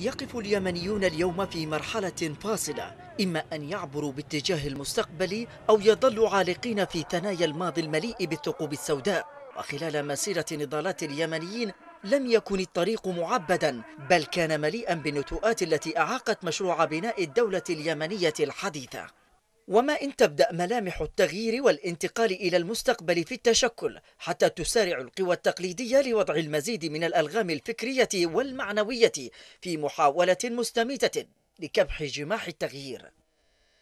يقف اليمنيون اليوم في مرحلة فاصلة إما أن يعبروا باتجاه المستقبل أو يظلوا عالقين في ثنايا الماضي المليء بالثقوب السوداء وخلال مسيرة نضالات اليمنيين لم يكن الطريق معبدا بل كان مليئا بالنتوءات التي أعاقت مشروع بناء الدولة اليمنية الحديثة وما إن تبدأ ملامح التغيير والانتقال إلى المستقبل في التشكل حتى تسارع القوى التقليدية لوضع المزيد من الألغام الفكرية والمعنوية في محاولة مستميتة لكبح جماح التغيير.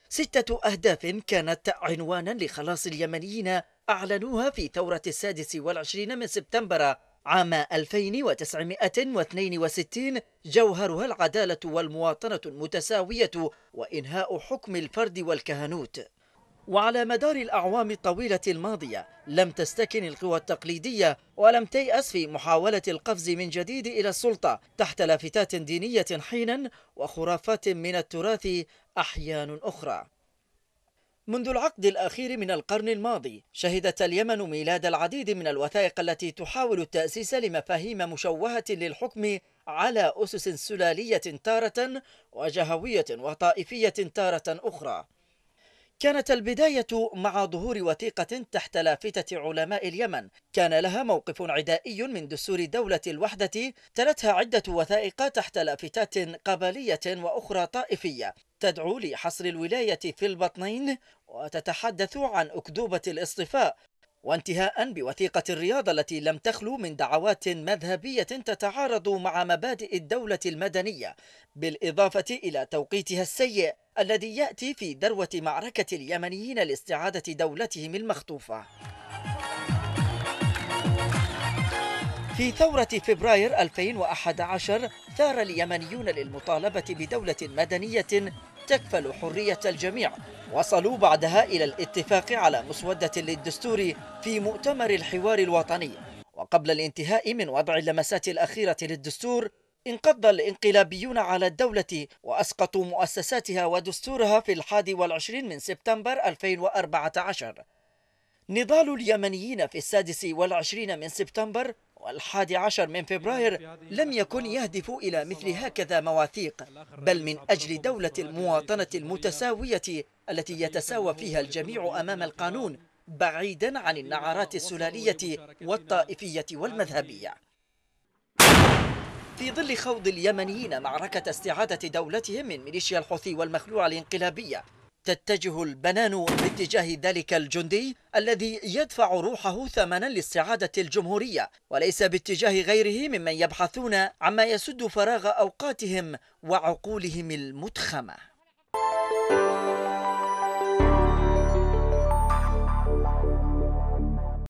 ستة أهداف كانت عنوانا لخلاص اليمنيين أعلنوها في ثورة السادس والعشرين من سبتمبر عام 2962 جوهرها العدالة والمواطنة المتساوية وإنهاء حكم الفرد والكهنوت وعلى مدار الأعوام الطويلة الماضية لم تستكن القوى التقليدية ولم تيأس في محاولة القفز من جديد إلى السلطة تحت لافتات دينية حينا وخرافات من التراث أحيان أخرى منذ العقد الأخير من القرن الماضي شهدت اليمن ميلاد العديد من الوثائق التي تحاول التأسيس لمفاهيم مشوهة للحكم على أسس سلالية تارة وجهوية وطائفية تارة أخرى كانت البداية مع ظهور وثيقة تحت لافتة علماء اليمن كان لها موقف عدائي من دستور دولة الوحدة تلتها عدة وثائق تحت لافتات قبلية وأخرى طائفية تدعو لحصر الولاية في البطنين وتتحدث عن أكذوبة الاصطفاء وانتهاء بوثيقة الرياضة التي لم تخلو من دعوات مذهبية تتعارض مع مبادئ الدولة المدنية بالإضافة إلى توقيتها السيء الذي يأتي في ذروة معركة اليمنيين لاستعادة دولتهم المخطوفة في ثورة فبراير 2011 ثار اليمنيون للمطالبة بدولة مدنية تكفل حرية الجميع وصلوا بعدها إلى الاتفاق على مسودة للدستور في مؤتمر الحوار الوطني وقبل الانتهاء من وضع اللمسات الأخيرة للدستور انقض الانقلابيون على الدولة وأسقطوا مؤسساتها ودستورها في الحادي والعشرين من سبتمبر 2014 نضال اليمنيين في السادس والعشرين من سبتمبر والحادي عشر من فبراير يعني لم يكن يهدف إلى مثل هكذا مواثيق بل من أجل دولة المواطنة المتساوية التي يتساوى فيها الجميع أمام القانون بعيدا عن النعرات السلالية والطائفية والمذهبية في ظل خوض اليمنيين معركة استعادة دولتهم من ميليشيا الحوثي والمخلوع الانقلابية تتجه البنان باتجاه ذلك الجندي الذي يدفع روحه ثمنا لاستعادة الجمهورية وليس باتجاه غيره ممن يبحثون عما يسد فراغ أوقاتهم وعقولهم المتخمة